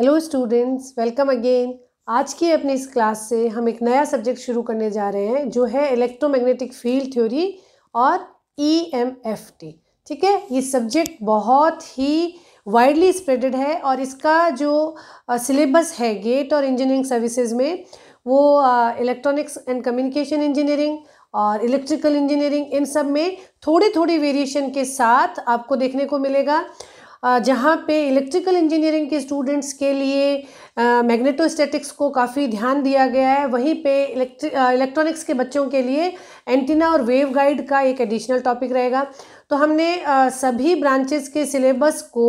hello students welcome again आज की अपनी इस क्लास से हम एक नया सब्जेक्ट शुरू करने जा रहे हैं जो है इलेक्ट्रोमैग्नेटिक फील्ड थ्योरी और ई एम एफ टी ठीक है ये सब्जेक्ट बहुत ही वाइडली स्प्रेडेड है और इसका जो सिलेबस है गेट और इंजीनियरिंग सर्विसेज में वो इलेक्ट्रॉनिक्स एंड कम्युनिकेशन इंजीनियरिंग और इलेक्ट्रिकल इंजीनियरिंग इन सब में थोड़ी थोड़ी वेरिएशन के साथ आपको देखने को मिलेगा जहाँ पे इलेक्ट्रिकल इंजीनियरिंग के स्टूडेंट्स के लिए मैग्नेटोस्टैटिक्स को काफ़ी ध्यान दिया गया है वहीं पे इलेक्ट्रॉनिक्स के बच्चों के लिए एंटीना और वेव गाइड का एक एडिशनल टॉपिक रहेगा तो हमने सभी ब्रांचेस के सिलेबस को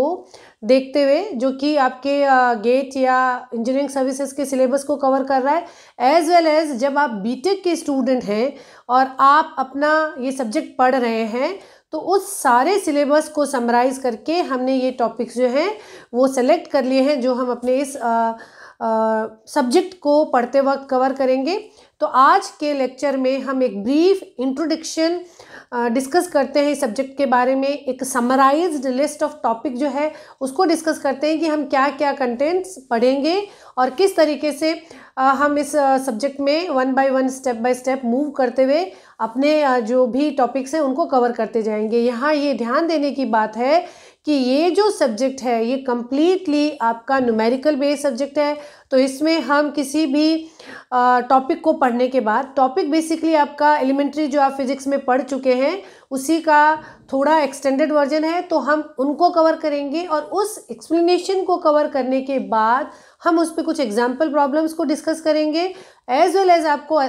देखते हुए जो कि आपके गेट या इंजीनियरिंग सर्विसेज के सिलेबस को कवर कर रहा है एज वेल एज जब आप बीटेक के स्टूडेंट हैं और आप अपना ये सब्जेक्ट पढ़ रहे हैं तो उस सारे सिलेबस को समराइज़ करके हमने ये टॉपिक्स जो हैं वो सेलेक्ट कर लिए हैं जो हम अपने इस सब्जेक्ट को पढ़ते वक्त कवर करेंगे तो आज के लेक्चर में हम एक ब्रीफ इंट्रोडक्शन डिस्कस करते हैं इस सब्जेक्ट के बारे में एक समराइज लिस्ट ऑफ टॉपिक जो है उसको डिस्कस करते हैं कि हम क्या क्या कंटेंट्स पढ़ेंगे और किस तरीके से हम इस सब्जेक्ट में one by one step by step move करते हुए अपने जो भी टॉपिक्स हैं उनको कवर करते जाएंगे यहाँ ये ध्यान देने की बात है कि ये जो सब्जेक्ट है ये कम्प्लीटली आपका न्यूमेरिकल बेस्ड सब्जेक्ट है तो इसमें हम किसी भी टॉपिक को पढ़ने के बाद टॉपिक बेसिकली आपका एलिमेंट्री जो आप फिज़िक्स में पढ़ चुके हैं उसी का थोड़ा एक्सटेंडेड वर्जन है तो हम उनको कवर करेंगे और उस एक्सप्लेनेशन को कवर करने के बाद हम उस पर कुछ एग्जाम्पल प्रॉब्लम्स को डिस्कस करेंगे एज वेल एज़ आपको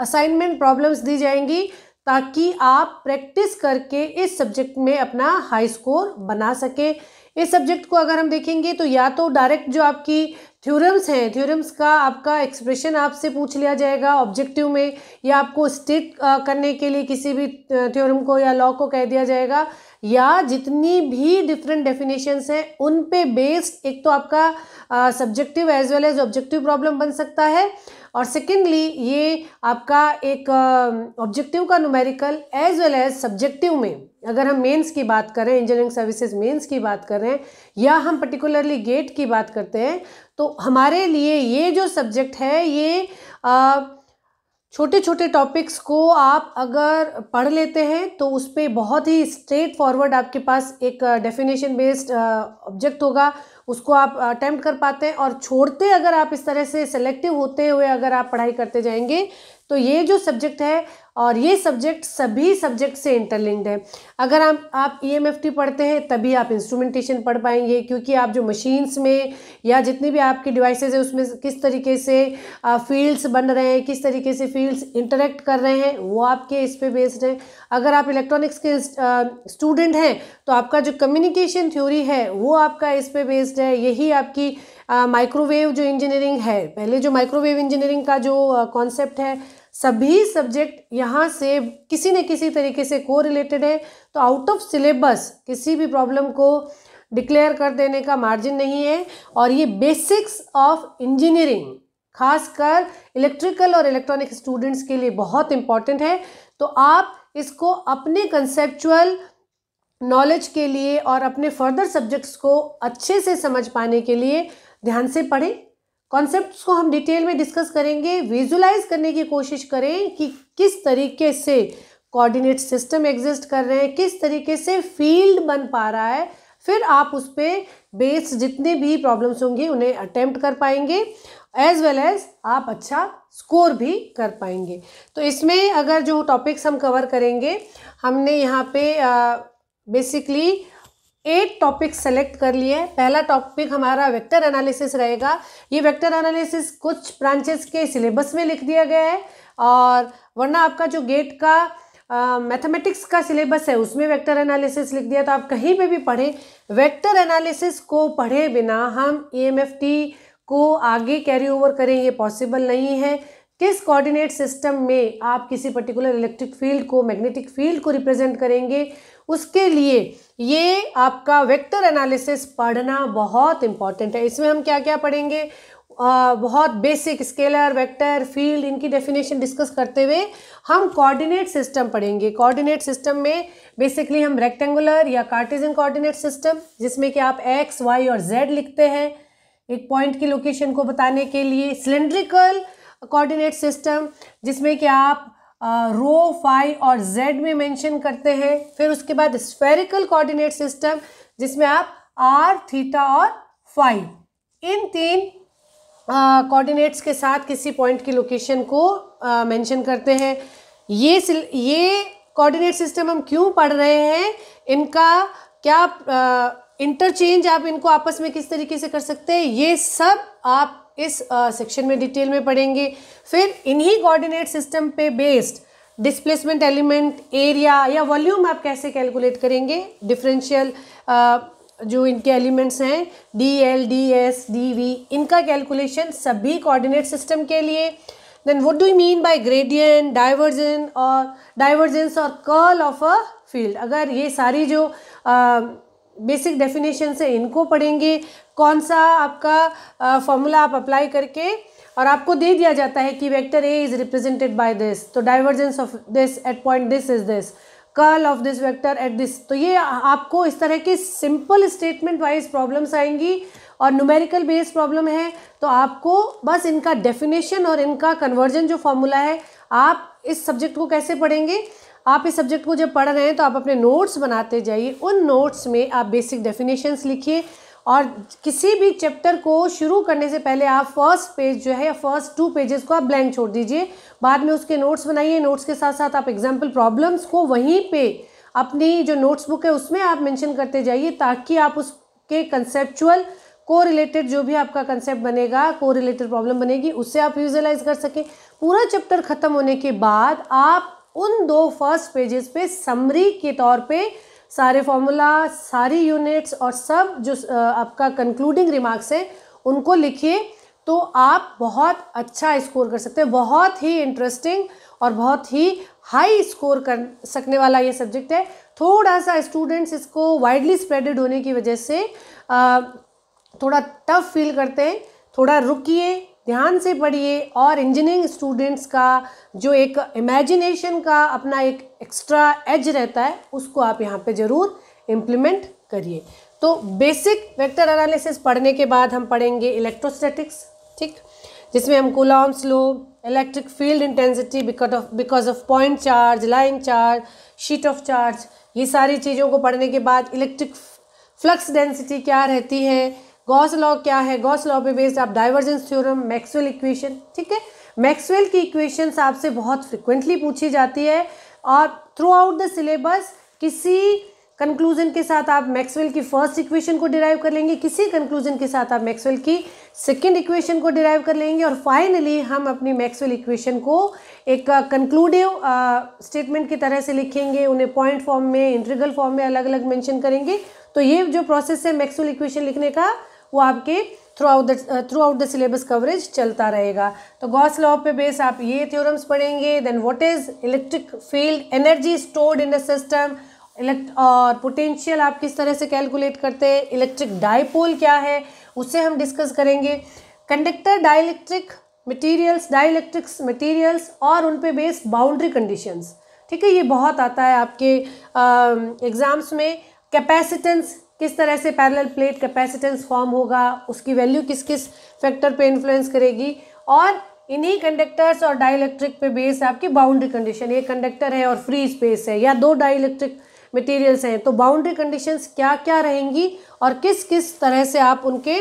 असाइनमेंट प्रॉब्लम्स दी जाएंगी ताकि आप प्रैक्टिस करके इस सब्जेक्ट में अपना हाई स्कोर बना सकें इस सब्जेक्ट को अगर हम देखेंगे तो या तो डायरेक्ट जो आपकी थ्योरम्स हैं थ्योरम्स का आपका एक्सप्रेशन आपसे पूछ लिया जाएगा ऑब्जेक्टिव में या आपको स्टेट करने के लिए किसी भी थ्योरम को या लॉ को कह दिया जाएगा या जितनी भी डिफरेंट डेफिनेशंस हैं उन पे बेस्ड एक तो आपका subjective as well as objective problem बन सकता है और सेकेंडली ये आपका एक ऑब्जेक्टिव का numerical as well as subjective में अगर हम मेंस की बात करें इंजीनियरिंग सर्विसेज मेंस की बात करें या हम पर्टिकुलरली गेट की बात करते हैं तो हमारे लिए ये जो सब्जेक्ट है ये आ, छोटे छोटे टॉपिक्स को आप अगर पढ़ लेते हैं तो उस पर बहुत ही स्ट्रेट फॉरवर्ड आपके पास एक डेफिनेशन बेस्ड ऑब्जेक्ट होगा उसको आप अटैम्प्ट कर पाते हैं और छोड़ते अगर आप इस तरह से सेलेक्टिव होते हुए अगर आप पढ़ाई करते जाएंगे तो ये जो सब्जेक्ट है और ये सब्जेक्ट सभी सब्जेक्ट से इंटरलिंक्ड है अगर आप आप ई e पढ़ते हैं तभी आप इंस्ट्रूमेंटेशन पढ़ पाएंगे क्योंकि आप जो मशीन्स में या जितनी भी आपकी डिवाइसेज है उसमें किस तरीके से फील्ड्स बन रहे हैं किस तरीके से फील्ड्स इंटरेक्ट कर रहे हैं वो आपके इस पर बेस्ड है अगर आप इलेक्ट्रॉनिक्स के स्टूडेंट हैं तो आपका जो कम्युनिकेशन थ्योरी है वो आपका इस पर बेस्ड है यही आपकी माइक्रोवेव uh, जो इंजीनियरिंग है पहले जो माइक्रोवेव इंजीनियरिंग का जो कॉन्सेप्ट uh, है सभी सब्जेक्ट यहाँ से किसी न किसी तरीके से को रिलेटेड है तो आउट ऑफ सिलेबस किसी भी प्रॉब्लम को डिक्लेयर कर देने का मार्जिन नहीं है और ये बेसिक्स ऑफ इंजीनियरिंग खासकर इलेक्ट्रिकल और इलेक्ट्रॉनिक स्टूडेंट्स के लिए बहुत इम्पॉर्टेंट है तो आप इसको अपने कंसेप्चुअल नॉलेज के लिए और अपने फर्दर सब्जेक्ट्स को अच्छे से समझ पाने के लिए ध्यान से पढ़ें कॉन्सेप्ट को हम डिटेल में डिस्कस करेंगे विजुलाइज करने की कोशिश करें कि किस तरीके से कोऑर्डिनेट सिस्टम एग्जिस्ट कर रहे हैं किस तरीके से फील्ड बन पा रहा है फिर आप उस पर बेस्ड जितने भी प्रॉब्लम्स होंगी उन्हें अटैम्प्ट कर पाएंगे एज वेल एज आप अच्छा स्कोर भी कर पाएंगे तो इसमें अगर जो टॉपिक्स हम कवर करेंगे हमने यहाँ पे basically uh, eight topic select कर लिए पहला टॉपिक हमारा वेक्टर एनालिसिस रहेगा ये वेक्टर एनालिसिस कुछ ब्रांचेस के सिलेबस में लिख दिया गया है और वरना आपका जो गेट का मैथमेटिक्स uh, का सिलेबस है उसमें वेक्टर एनालिसिस लिख दिया तो आप कहीं पे भी पढ़ें वेक्टर एनालिसिस को पढ़े बिना हम ई e को आगे कैरी ओवर करें ये पॉसिबल नहीं है किस कोऑर्डिनेट सिस्टम में आप किसी पर्टिकुलर इलेक्ट्रिक फील्ड को मैग्नेटिक फील्ड को रिप्रेजेंट करेंगे उसके लिए ये आपका वेक्टर एनालिसिस पढ़ना बहुत इंपॉर्टेंट है इसमें हम क्या क्या पढ़ेंगे आ, बहुत बेसिक स्केलर वेक्टर फील्ड इनकी डेफिनेशन डिस्कस करते हुए हम कोऑर्डिनेट सिस्टम पढ़ेंगे कोऑर्डिनेट सिस्टम में बेसिकली हम रेक्टेंगुलर या कार्टिजन कोऑर्डिनेट सिस्टम जिसमें कि आप एक्स वाई और जेड लिखते हैं एक पॉइंट की लोकेशन को बताने के लिए सिलेंड्रिकल कोऑर्डिनेट सिस्टम जिसमें कि आप रो फाई और जेड में मेंशन करते हैं फिर उसके बाद स्फेरिकल कोऑर्डिनेट सिस्टम जिसमें आप आर थीटा और फाई इन तीन कोऑर्डिनेट्स के साथ किसी पॉइंट की लोकेशन को मेंशन करते हैं ये ये कोऑर्डिनेट सिस्टम हम क्यों पढ़ रहे हैं इनका क्या इंटरचेंज आप इनको आपस में किस तरीके से कर सकते हैं ये सब आप इस सेक्शन में डिटेल में पढ़ेंगे फिर इन्हीं कोऑर्डिनेट सिस्टम पे बेस्ड डिस्प्लेसमेंट एलिमेंट एरिया या वॉल्यूम आप कैसे कैलकुलेट करेंगे डिफरेंशियल जो इनके एलिमेंट्स हैं D L D S D V इनका कैलकुलेशन सभी कोऑर्डिनेट सिस्टम के लिए then what do mean by gradient divergence और डाइवर्जेंस और कर्ल ऑफ अ फील्ड अगर ये सारी जो uh, बेसिक डेफिनेशन से इनको पढ़ेंगे कौन सा आपका फॉर्मूला आप अप्लाई करके और आपको दे दिया जाता है कि vector A is represented by this तो divergence of this at point this is this curl of this vector at this तो ये आपको इस तरह के सिंपल स्टेटमेंट वाइज प्रॉब्लम्स आएंगी और न्यूमेरिकल बेस्ड प्रॉब्लम है तो आपको बस इनका डेफिनेशन और इनका कन्वर्जन जो फॉर्मूला है आप इस सब्जेक्ट को कैसे पढ़ेंगे आप इस सब्जेक्ट को जब पढ़ रहे हैं तो आप अपने नोट्स बनाते जाइए उन नोट्स में आप बेसिक डेफिनेशंस लिखिए और किसी भी चैप्टर को शुरू करने से पहले आप फर्स्ट पेज जो है या फर्स्ट टू पेजेस को आप ब्लैंक छोड़ दीजिए बाद में उसके नोट्स बनाइए नोट्स के साथ साथ आप एग्जाम्पल प्रॉब्लम्स को वहीं पे अपनी जो नोट्स बुक है उसमें आप मैंशन करते जाइए ताकि आप उसके कंसेप्चुअल को रिलेटेड जो भी आपका कंसेप्ट बनेगा को रिलेटेड प्रॉब्लम बनेगी उससे आप यूजलाइज़ कर सकें पूरा चैप्टर ख़त्म होने के बाद आप उन दो फर्स्ट पेजेस पे समरी के तौर पे सारे फॉर्मूला सारी यूनिट्स और सब जो आपका कंक्लूडिंग रिमार्क्स हैं उनको लिखिए तो आप बहुत अच्छा स्कोर कर सकते हैं बहुत ही इंटरेस्टिंग और बहुत ही हाई स्कोर कर सकने वाला ये सब्जेक्ट है थोड़ा सा स्टूडेंट्स इसको वाइडली स्प्रेडेड होने की वजह से आ, थोड़ा टफ फील करते हैं थोड़ा रुकिए ध्यान से पढ़िए और इंजीनियरिंग स्टूडेंट्स का जो एक इमेजिनेशन का अपना एक एक्स्ट्रा एज रहता है उसको आप यहाँ पे ज़रूर इम्प्लीमेंट करिए तो बेसिक वेक्टर एनालिसिस पढ़ने के बाद हम पढ़ेंगे इलेक्ट्रोस्टैटिक्स ठीक जिसमें हम Coulomb's law electric field intensity because of point charge line charge sheet of charge ये सारी चीज़ों को पढ़ने के बाद इलेक्ट्रिक फ्लक्स डेंसिटी क्या रहती है गॉस लॉ क्या है गॉस लॉ पे बेस्ड आप डाइवर्जेंस थ्योरम मैक्सवेल इक्वेशन ठीक है मैक्सवेल की इक्वेशंस आपसे बहुत फ्रिक्वेंटली पूछी जाती है और थ्रू आउट द सिलेबस किसी कंक्लूजन के साथ आप मैक्सवेल की फर्स्ट इक्वेशन को डिराइव कर लेंगे किसी कंक्लूजन के साथ आप मैक्सवेल की सेकेंड इक्वेशन को डिराइव कर लेंगे और फाइनली हम अपनी मैक्सवेल इक्वेशन को एक कंक्लूडिव uh, स्टेटमेंट uh, की तरह से लिखेंगे उन्हें पॉइंट फॉर्म में इंट्रीगल फॉर्म में अलग अलग मेंशन करेंगे तो ये जो प्रोसेस है मैक्सवेल इक्वेशन लिखने का वो आपके throughout the throughout the syllabus coverage चलता रहेगा तो गॉस लॉ पे बेस आप ये थ्योरम्स पढ़ेंगे then what is electric field energy stored in the system इलेक्ट और पोटेंशियल आप किस तरह से कैलकुलेट करते हैं इलेक्ट्रिक डाईपोल क्या है उससे हम डिस्कस करेंगे conductor dielectric materials dielectrics materials और उन पे बेस बाउंड्री कंडीशंस ठीक है ये बहुत आता है आपके एग्ज़ाम्स um, में कैपेसिटेंस किस तरह से पैरेलल प्लेट कैपेसिटेंस फॉर्म होगा उसकी वैल्यू किस किस फैक्टर पे इन्फ्लुएंस करेगी और इन्हीं कंडक्टर्स और डाइलेक्ट्रिक पे बेस है आपकी बाउंड्री कंडीशन ये कंडक्टर है और फ्री स्पेस है या दो डाइलेक्ट्रिक मटेरियल्स हैं तो बाउंड्री कंडीशंस क्या क्या रहेंगी और किस किस तरह से आप उनके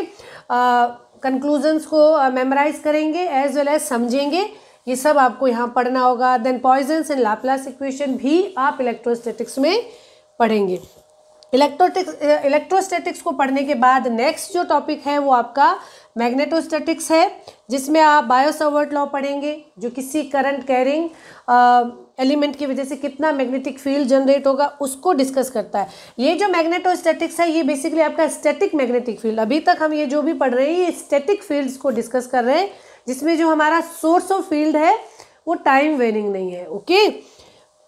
कंक्लूजन्स को मेमोराइज करेंगे एज वेल एज समझेंगे ये सब आपको यहाँ पढ़ना होगा then Poisson's and Laplace equation भी आप इलेक्ट्रोस्टेटिक्स में पढ़ेंगे इलेक्ट्रोटिक्स इलेक्ट्रोस्टैटिक्स को पढ़ने के बाद नेक्स्ट जो टॉपिक है वो आपका मैग्नेटोस्टैटिक्स है जिसमें आप बायोसवर्ट लॉ पढ़ेंगे जो किसी करंट कैरिंग एलिमेंट की वजह से कितना मैग्नेटिक फील्ड जनरेट होगा उसको डिस्कस करता है ये जो मैग्नेटोस्टैटिक्स है ये बेसिकली आपका स्टैटिक मैग्नेटिक फील्ड अभी तक हम ये जो भी पढ़ रहे हैं ये स्टैटिक फील्ड्स को डिस्कस कर रहे हैं जिसमें जो हमारा सोर्स ऑफ फील्ड है वो टाइम वेरिंग नहीं है okay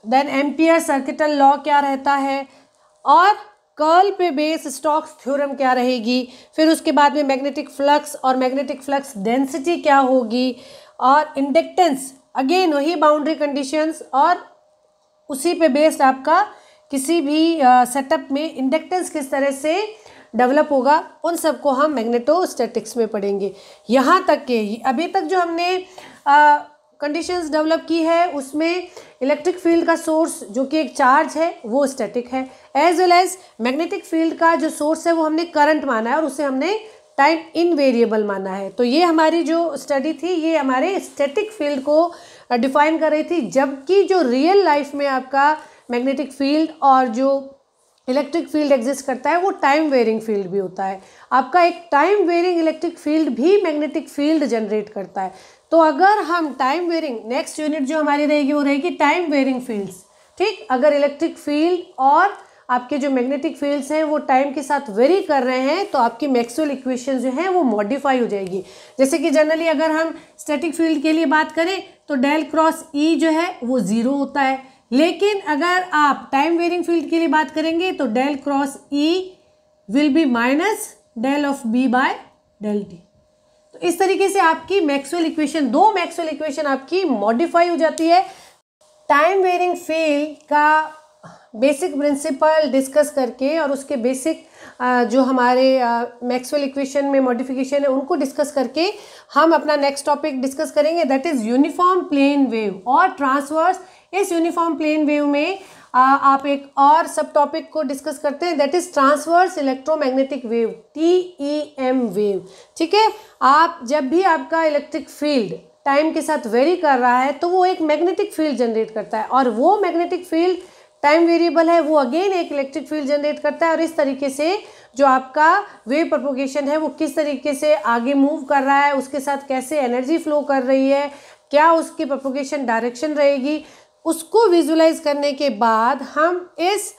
then Ampere circuital law क्या रहता है और कर्ल पे बेस स्टॉक्स थ्योरम क्या रहेगी फिर उसके बाद में मैग्नेटिक फ्लक्स और मैग्नेटिक फ्लक्स डेंसिटी क्या होगी और इंडक्टेंस अगेन वही बाउंड्री कंडीशंस और उसी पे बेस्ड आपका किसी भी सेटअप uh, में इंडक्टेंस किस तरह से डेवलप होगा उन सबको हम मैग्नेटोस्टैटिक्स में पढ़ेंगे यहाँ तक के अभी तक जो हमने uh, कंडीशंस डेवलप की है उसमें इलेक्ट्रिक फील्ड का सोर्स जो कि एक चार्ज है वो स्टैटिक है as well as magnetic field का जो सोर्स है वो हमने करंट माना है और उसे हमने टाइम इनवेरिएबल माना है तो ये हमारी जो स्टडी थी ये हमारे स्टैटिक फील्ड को डिफाइन कर रही थी जबकि जो रियल लाइफ में आपका मैग्नेटिक फील्ड और जो इलेक्ट्रिक फील्ड एग्जिस्ट करता है वो टाइम वेयरिंग फील्ड भी होता है आपका एक टाइम वेयरिंग इलेक्ट्रिक फील्ड भी मैग्नेटिक फील्ड जनरेट करता है तो अगर हम टाइम वेरिंग नेक्स्ट यूनिट जो हमारी रहेगी वो रहेगी टाइम वेरिंग फील्ड्स ठीक अगर इलेक्ट्रिक फील्ड और आपके जो मैग्नेटिक फील्ड्स हैं वो टाइम के साथ वेरी कर रहे हैं तो आपकी मैक्सुअल इक्वेशन जो है वो मॉडिफाई हो जाएगी जैसे कि जनरली अगर हम स्टैटिक फील्ड के लिए बात करें तो डेल क्रॉस ई जो है वो ज़ीरो होता है लेकिन अगर आप टाइम वेरिंग फील्ड के लिए बात करेंगे तो del cross E will be minus del of B by del T तो इस तरीके से आपकी मैक्सुअल इक्वेशन दो मैक्सुअल इक्वेशन आपकी मॉडिफाई हो जाती है टाइम वेरिंग फेल का बेसिक प्रिंसिपल डिस्कस करके और उसके बेसिक जो हमारे मैक्सवेल इक्वेशन में मॉडिफिकेशन है उनको डिस्कस करके हम अपना नेक्स्ट टॉपिक डिस्कस करेंगे that is uniform plane wave और ट्रांसवर्स इस यूनिफॉर्म प्लेन वेव में आप एक और सब टॉपिक को डिस्कस करते हैं that is transverse electromagnetic wave T E M wave ठीक है आप जब भी आपका इलेक्ट्रिक फील्ड टाइम के साथ वेरी कर रहा है तो वो एक मैग्नेटिक फील्ड जनरेट करता है और वो मैग्नेटिक फील्ड टाइम वेरिएबल है वो अगेन एक इलेक्ट्रिक फील्ड जनरेट करता है और इस तरीके से जो आपका वेव प्रपोगेशन है वो किस तरीके से आगे मूव कर रहा है उसके साथ कैसे एनर्जी फ्लो कर रही है क्या उसकी प्रपोगेशन डायरेक्शन रहेगी उसको विजुलाइज करने के बाद हम इस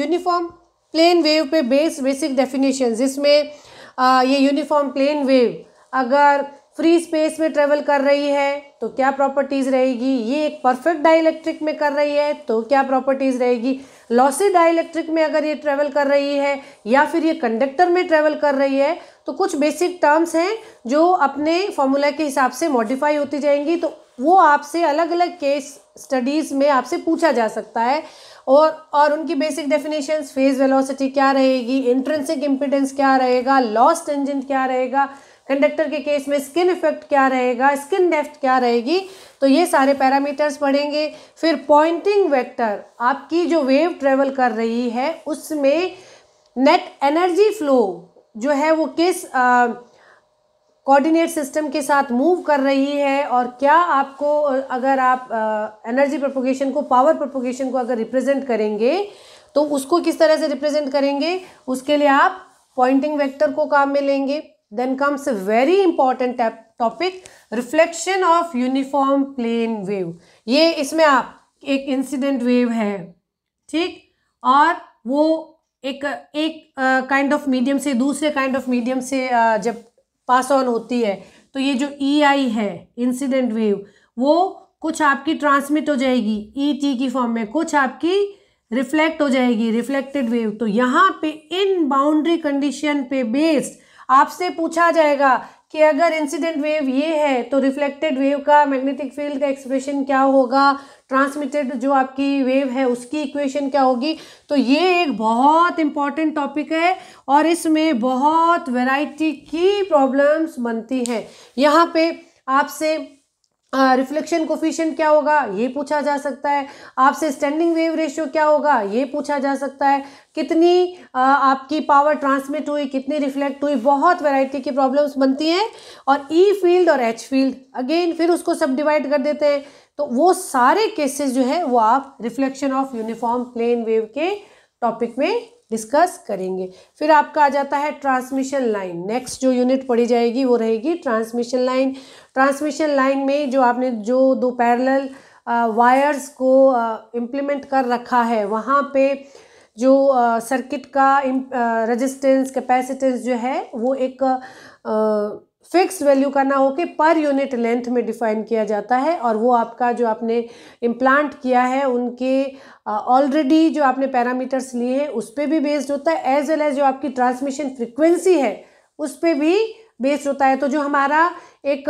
यूनिफॉर्म प्लेन वेव पे बेस बेसिक डेफिनेशन जिसमें ये यूनिफॉर्म प्लेन वेव अगर फ्री स्पेस में ट्रेवल कर रही है तो क्या प्रॉपर्टीज़ रहेगी ये एक परफेक्ट डाइलेक्ट्रिक में कर रही है तो क्या प्रॉपर्टीज़ रहेगी लॉसी डाइलेक्ट्रिक में अगर ये ट्रेवल कर रही है या फिर ये कंडक्टर में ट्रेवल कर रही है तो कुछ बेसिक टर्म्स हैं जो अपने फॉर्मूला के हिसाब से मॉडिफाई होती जाएंगी तो वो आपसे अलग अलग केस स्टडीज़ में आपसे पूछा जा सकता है और और उनकी बेसिक डेफिनेशन फेज वेलोसिटी क्या रहेगी इंट्रेंसिक इम्पिटेंस क्या रहेगा लॉस्ट इंजन क्या रहेगा कंडक्टर के केस में स्किन इफेक्ट क्या रहेगा स्किन डेफ्ट क्या रहेगी तो ये सारे पैरामीटर्स पढ़ेंगे फिर पॉइंटिंग वेक्टर आपकी जो वेव ट्रेवल कर रही है उसमें नेट एनर्जी फ्लो जो है वो किस आ, कोऑर्डिनेट सिस्टम के साथ मूव कर रही है और क्या आपको अगर आप एनर्जी प्रोपोगेशन को पावर प्रोपोगेशन को अगर रिप्रेजेंट करेंगे तो उसको किस तरह से रिप्रेजेंट करेंगे उसके लिए आप पॉइंटिंग वेक्टर को काम में लेंगे then comes very important topic reflection of uniform plane wave ये इसमें आप एक इंसिडेंट वेव है ठीक और वो एक एक काइंड ऑफ मीडियम से दूसरे काइंड ऑफ मीडियम से uh, जब पास ऑन होती है तो ये जो ई e आई है इंसिडेंट वेव वो कुछ आपकी ट्रांसमिट हो जाएगी ई e टी की फॉर्म में कुछ आपकी रिफ्लेक्ट हो जाएगी रिफ्लेक्टेड वेव तो यहाँ पे इन बाउंड्री कंडीशन पे बेस्ड आपसे पूछा जाएगा कि अगर इंसिडेंट वेव ये है तो रिफ्लेक्टेड वेव का मैग्नेटिक फील्ड का एक्सप्रेशन क्या होगा ट्रांसमिटेड जो आपकी वेव है उसकी इक्वेशन क्या होगी तो ये एक बहुत इंपॉर्टेंट टॉपिक है और इसमें बहुत वैरायटी की प्रॉब्लम्स बनती हैं यहाँ पे आपसे रिफ्लेक्शन कोफिशेंट क्या होगा ये पूछा जा सकता है आपसे स्टैंडिंग वेव रेशियो क्या होगा ये पूछा जा सकता है कितनी uh, आपकी पावर ट्रांसमिट हुई कितनी रिफ्लेक्ट हुई बहुत वैरायटी की प्रॉब्लम्स बनती हैं और ई e फील्ड और एच फील्ड अगेन फिर उसको सब डिवाइड कर देते हैं तो वो सारे केसेस जो है वो आप reflection of uniform plane wave के टॉपिक में डिस्कस करेंगे फिर आपका आ जाता है ट्रांसमिशन लाइन नेक्स्ट जो यूनिट पढ़ी जाएगी वो रहेगी ट्रांसमिशन लाइन ट्रांसमिशन लाइन में जो आपने जो दो पैरेलल वायर्स को इम्प्लीमेंट कर रखा है वहाँ पे जो सर्किट का रजिस्टेंस कैपेसिटेंस जो है वो एक फिक्स वैल्यू का ना होके पर यूनिट लेंथ में डिफाइन किया जाता है और वो आपका जो आपने इम्प्लांट किया है उनके ऑलरेडी जो आपने पैरामीटर्स लिए हैं उस पर भी बेस्ड होता है एज वेल एज जो आपकी ट्रांसमिशन फ्रिक्वेंसी है उस पर भी बेस्ड होता है तो जो हमारा एक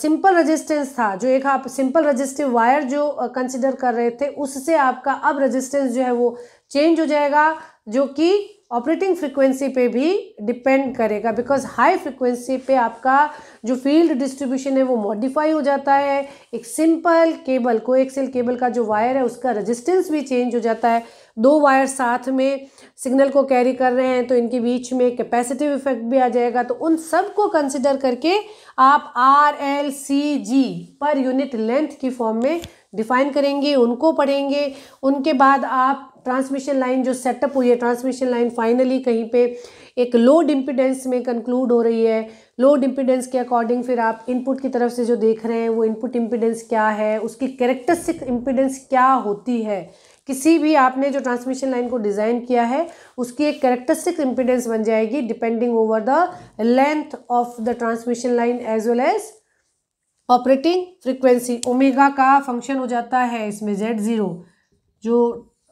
सिंपल रजिस्टेंस था जो एक आप सिंपल रजिस्टिव वायर जो कंसिडर कर रहे थे उससे आपका अब रजिस्टेंस जो है वो चेंज हो जाएगा जो कि ऑपरेटिंग फ्रिक्वेंसी पे भी डिपेंड करेगा बिकॉज हाई फ्रिक्वेंसी पे आपका जो फील्ड डिस्ट्रीब्यूशन है वो मॉडिफाई हो जाता है एक सिंपल केबल कोएक्सल केबल का जो वायर है उसका रेजिस्टेंस भी चेंज हो जाता है दो वायर साथ में सिग्नल को कैरी कर रहे हैं तो इनके बीच में कैपेसिटिव इफेक्ट भी आ जाएगा तो उन सब को कंसिडर करके आप आर एल सी जी पर यूनिट लेंथ की फॉर्म में डिफाइन करेंगे उनको पढ़ेंगे उनके बाद आप ट्रांसमिशन लाइन जो सेटअप हुई है ट्रांसमिशन लाइन फाइनली कहीं पे एक लोड इम्पिडेंस में कंक्लूड हो रही है लोड इम्पिडेंस के अकॉर्डिंग फिर आप इनपुट की तरफ से जो देख रहे हैं वो इनपुट इम्पिडेंस क्या है उसकी कैरेक्टरिस्टिक इम्पिडेंस क्या होती है किसी भी आपने जो ट्रांसमिशन लाइन को डिज़ाइन किया है उसकी एक करेक्टरिस्टिक इम्पिडेंस बन जाएगी depending over the length of the transmission line as well as operating frequency omega का फंक्शन हो जाता है इसमें जेड ज़ीरो जो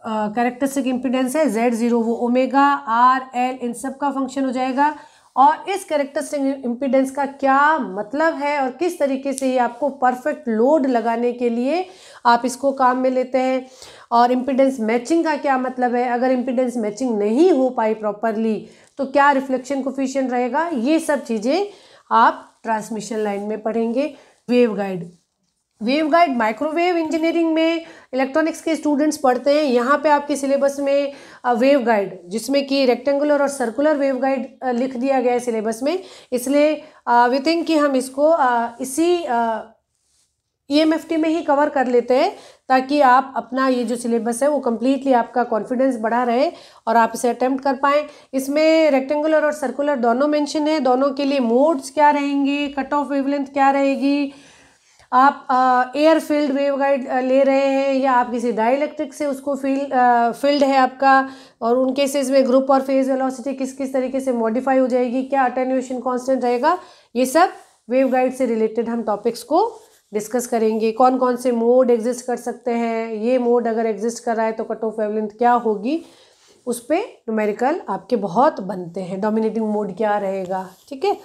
कैरेक्टरिस्टिक इम्पिडेंस है जेड ज़ीरो वो ओमेगा आर एल इन सब का फंक्शन हो जाएगा और इस कैरेक्टरिस्टिक इम्पिडेंस का क्या मतलब है और किस तरीके से ये आपको परफेक्ट लोड लगाने के लिए आप इसको काम में लेते हैं और इम्पिडेंस मैचिंग का क्या मतलब है अगर इम्पिडेंस मैचिंग नहीं हो पाई प्रॉपरली तो क्या रिफ्लेक्शन कोफिशियंट रहेगा ये सब चीज़ें आप ट्रांसमिशन लाइन में पढ़ेंगे wave guide waveguide microwave engineering में इलेक्ट्रॉनिक्स के स्टूडेंट्स पढ़ते हैं यहाँ पे आपके सिलेबस में वेव गाइड जिसमें कि रेक्टेंगुलर और सर्कुलर वेव गाइड लिख दिया गया है सिलेबस में इसलिए वी थिंक कि हम इसको इसी ईएमएफटी e में ही कवर कर लेते हैं ताकि आप अपना ये जो सिलेबस है वो कम्प्लीटली आपका कॉन्फिडेंस बढ़ा रहे और आप इसे अटैम्प्ट कर पाएँ इसमें रेक्टेंगुलर और सर्कुलर दोनों मैंशन है दोनों के लिए मोड्स क्या रहेंगे कट ऑफ वेवलेंथ क्या रहेगी आप एयर फील्ड वेवगाइड ले रहे हैं या आप किसी डाइलेक्ट्रिक से उसको फील्ड फील्ड है आपका और उन केसेस में ग्रुप और फेज वेलोसिटी किस किस तरीके से मॉडिफाई हो जाएगी क्या अटेन्यूएशन कांस्टेंट रहेगा ये सब वेवगाइड से रिलेटेड हम टॉपिक्स को डिस्कस करेंगे कौन कौन से मोड एग्जिस्ट कर सकते हैं ये मोड अगर एग्जिस्ट कर रहा है तो कट ऑफ वेवलेंथ क्या होगी उस पर न्यूमेरिकल आपके बहुत बनते हैं डोमिनेटिंग मोड क्या रहेगा ठीक है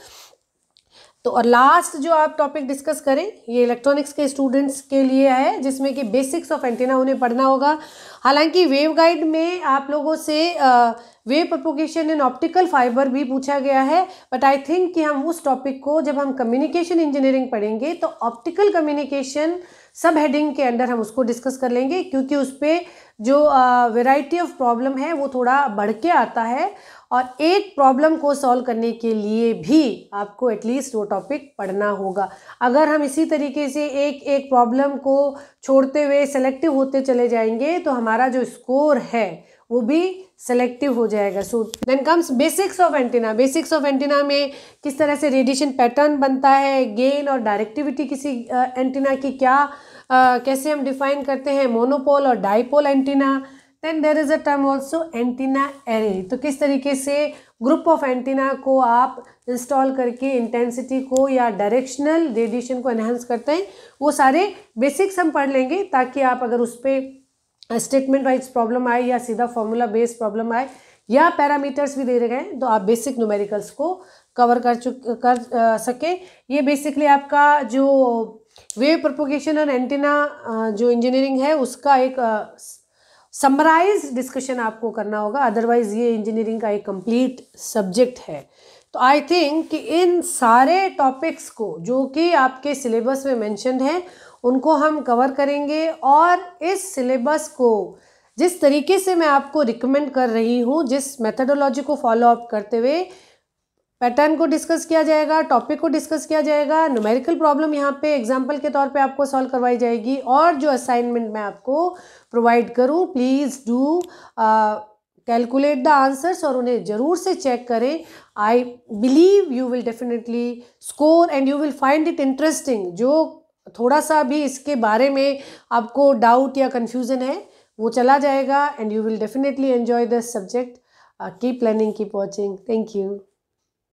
तो और लास्ट जो आप टॉपिक डिस्कस करें ये इलेक्ट्रॉनिक्स के स्टूडेंट्स के लिए है जिसमें कि बेसिक्स ऑफ एंटीना उन्हें पढ़ना होगा हालांकि वेव गाइड में आप लोगों से आ, wave propagation in optical fibre भी पूछा गया है बट आई थिंक कि हम उस टॉपिक को जब हम कम्युनिकेशन इंजीनियरिंग पढ़ेंगे तो ऑप्टिकल कम्युनिकेशन सब हेडिंग के अंडर हम उसको डिस्कस कर लेंगे क्योंकि उस पर जो वेराइटी ऑफ प्रॉब्लम है वो थोड़ा बढ़ के आता है और एक प्रॉब्लम को सॉल्व करने के लिए भी आपको एटलीस्ट वो टॉपिक पढ़ना होगा अगर हम इसी तरीके से एक एक प्रॉब्लम को छोड़ते हुए सेलेक्टिव होते चले जाएंगे तो हमारा जो स्कोर है वो भी सेलेक्टिव हो जाएगा so then comes basics of antenna basics of antenna में किस तरह से रेडिएशन पैटर्न बनता है गेन और डायरेक्टिविटी किसी एंटीना की क्या कैसे हम डिफाइन करते हैं मोनोपोल और dipole antenna then there is a term also antenna array तो किस तरीके से ग्रुप ऑफ एंटीना को आप इंस्टॉल करके इंटेंसिटी को या डायरेक्शनल रेडिएशन को एनहेंस करते हैं वो सारे बेसिक्स हम पढ़ लेंगे ताकि आप अगर उस पर स्टेटमेंट वाइज प्रॉब्लम आए या सीधा फॉर्मूला बेस्ड प्रॉब्लम आए या पैरामीटर्स भी दे रहे हैं तो आप बेसिक न्यूमेरिकल्स को कवर कर चुक कर सकें ये बेसिकली आपका जो वेव प्रोपोगेशन और एंटीना जो इंजीनियरिंग है उसका एक समराइज डिस्कशन आपको करना होगा अदरवाइज ये इंजीनियरिंग का एक कंप्लीट सब्जेक्ट है तो आई थिंक कि इन सारे टॉपिक्स को जो कि आपके सिलेबस में मैंशनड हैं उनको हम कवर करेंगे और इस सिलेबस को जिस तरीके से मैं आपको रिकमेंड कर रही हूँ जिस मेथडोलॉजी को फॉलो अप करते हुए पैटर्न को डिस्कस किया जाएगा टॉपिक को डिस्कस किया जाएगा न्यूमेरिकल प्रॉब्लम यहाँ पे एग्जाम्पल के तौर पे आपको सॉल्व करवाई जाएगी और जो असाइनमेंट मैं आपको प्रोवाइड करूँ please do calculate the answers और उन्हें ज़रूर से चेक करें I believe you will definitely score and you will find it interesting जो थोड़ा सा भी इसके बारे में आपको डाउट या कन्फ्यूज़न है वो चला जाएगा and you will definitely enjoy this subject keep learning keep watching thank you